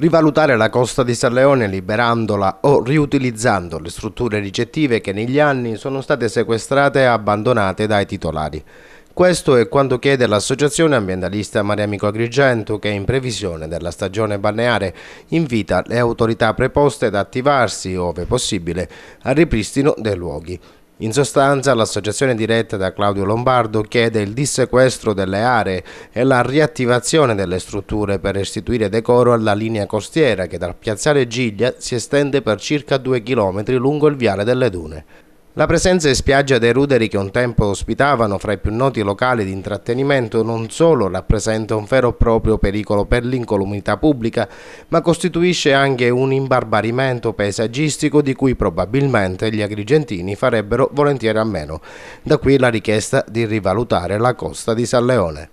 rivalutare la costa di San Leone liberandola o riutilizzando le strutture ricettive che negli anni sono state sequestrate e abbandonate dai titolari. Questo è quanto chiede l'associazione ambientalista Mariamico Agrigento che in previsione della stagione balneare invita le autorità preposte ad attivarsi, ove possibile, al ripristino dei luoghi. In sostanza l'associazione diretta da Claudio Lombardo chiede il dissequestro delle aree e la riattivazione delle strutture per restituire decoro alla linea costiera che dal piazzale Giglia si estende per circa 2 km lungo il viale delle Dune. La presenza in spiaggia dei ruderi che un tempo ospitavano fra i più noti locali di intrattenimento non solo rappresenta un vero e proprio pericolo per l'incolumità pubblica, ma costituisce anche un imbarbarimento paesaggistico di cui probabilmente gli agrigentini farebbero volentieri a meno. Da qui la richiesta di rivalutare la costa di San Leone.